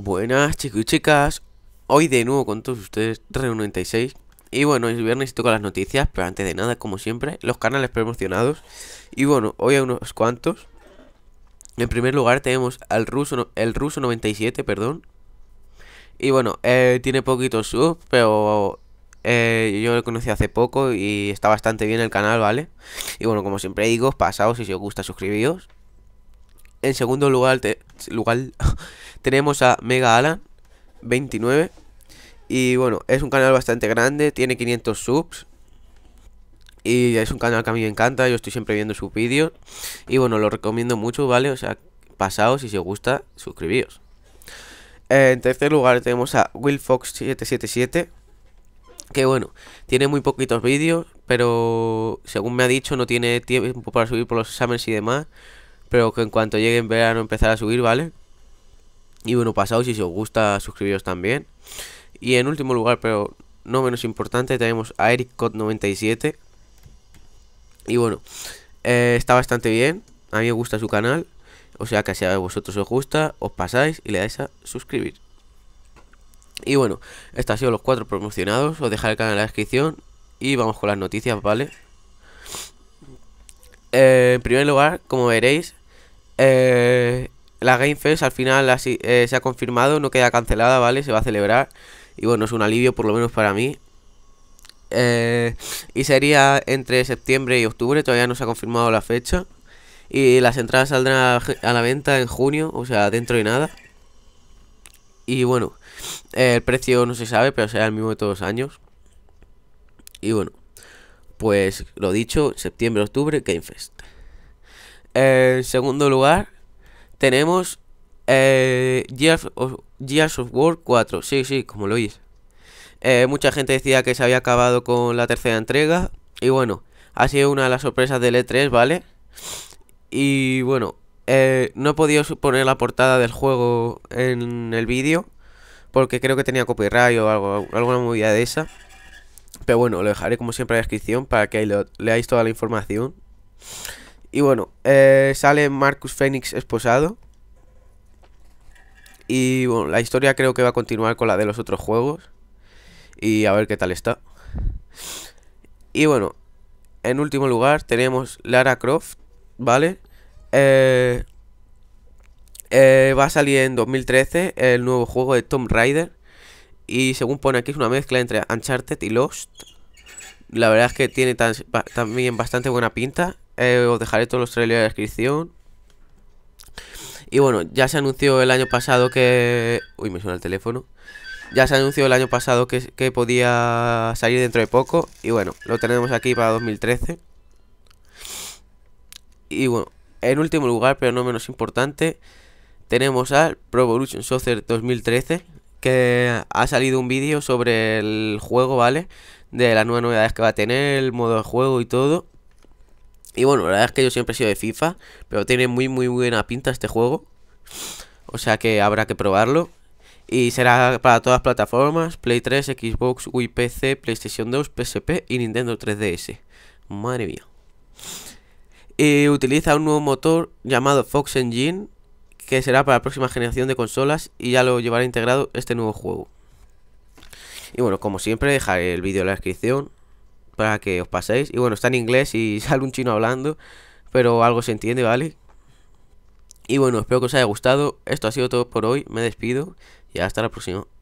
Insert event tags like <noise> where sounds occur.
Buenas chicos y chicas, hoy de nuevo con todos ustedes, Renu96 Y bueno, es viernes y toca las noticias, pero antes de nada, como siempre, los canales promocionados Y bueno, hoy hay unos cuantos En primer lugar tenemos al ruso, el ruso 97, perdón Y bueno, eh, tiene poquitos subs, pero eh, yo lo conocí hace poco y está bastante bien el canal, ¿vale? Y bueno, como siempre digo, pasaos y si os gusta suscribíos en segundo lugar, <laughs> tenemos a Mega Alan 29. Y bueno, es un canal bastante grande, tiene 500 subs. Y es un canal que a mí me encanta, yo estoy siempre viendo sus vídeos. Y bueno, lo recomiendo mucho, ¿vale? O sea, pasaos y si os gusta, suscribíos. Eh, en tercer lugar tenemos a WillFox777. Que bueno, tiene muy poquitos vídeos, pero según me ha dicho no tiene tiempo para subir por los exámenes y demás. Pero que en cuanto llegue en verano empezar a subir, ¿vale? Y bueno, pasaos si os gusta, suscribiros también. Y en último lugar, pero no menos importante, tenemos a Cod 97 Y bueno, eh, está bastante bien. A mí me gusta su canal. O sea que si a vosotros os gusta, os pasáis y le dais a suscribir. Y bueno, estos han sido los cuatro promocionados. Os dejaré el canal en la descripción. Y vamos con las noticias, ¿vale? Eh, en primer lugar, como veréis, eh, la Game al final eh, se ha confirmado, no queda cancelada, ¿vale? Se va a celebrar. Y bueno, es un alivio por lo menos para mí. Eh, y sería entre septiembre y octubre, todavía no se ha confirmado la fecha. Y las entradas saldrán a, la venta en junio, o sea, dentro de nada. Y bueno, el precio no se sabe, pero será el mismo de todos los años. Y bueno, pues lo dicho, septiembre-octubre, Game Fest en eh, segundo lugar, tenemos eh, Gears, of, War 4. Sí, sí, como lo oís. Eh, mucha gente decía que se había acabado con la tercera entrega. Y bueno, ha sido una de las sorpresas del E3, ¿vale? Y bueno, no he podido poner la portada del juego en el vídeo. Porque creo que tenía copyright o algo, alguna movida de esa. Pero bueno, lo dejaré como siempre en la descripción para que leáis toda la información. Y bueno, eh, sale Marcus Phoenix esposado. Y bueno, la historia creo que va a continuar con la de los otros juegos. Y a ver qué tal está. Y bueno, en último lugar tenemos Lara Croft, ¿vale? Eh, eh, va a salir en 2013 el nuevo juego de Tomb Raider. Y según pone aquí es una mezcla entre Uncharted y Lost. La verdad es que tiene también bastante buena pinta. Eh, os dejaré todos los trailers en la descripción. Y bueno, ya se anunció el año pasado que... Uy, me suena el teléfono. Ya se anunció el año pasado que, que podía salir dentro de poco. Y bueno, lo tenemos aquí para 2013. Y bueno, en último lugar, pero no menos importante, tenemos al Pro Evolution Soccer 2013 que ha salido un vídeo sobre el juego, ¿vale? De las nuevas novedades que va a tener, el modo de juego y todo. Y bueno, la verdad es que yo siempre he sido de FIFA, pero tiene muy muy buena pinta este juego. O sea que habrá que probarlo. Y será para todas las plataformas, Play 3, Xbox, Wii PC, PlayStation 2, PSP y Nintendo 3DS. Madre mía. Y utiliza un nuevo motor llamado Fox Engine que será para la próxima generación de consolas y ya lo llevará integrado este nuevo juego. Y bueno, como siempre, dejaré el vídeo en la descripción para que os paséis. Y bueno, está en inglés y <laughs> sale un chino hablando, pero algo se entiende, ¿vale? Y bueno, espero que os haya gustado. Esto ha sido todo por hoy. Me despido y hasta la próxima.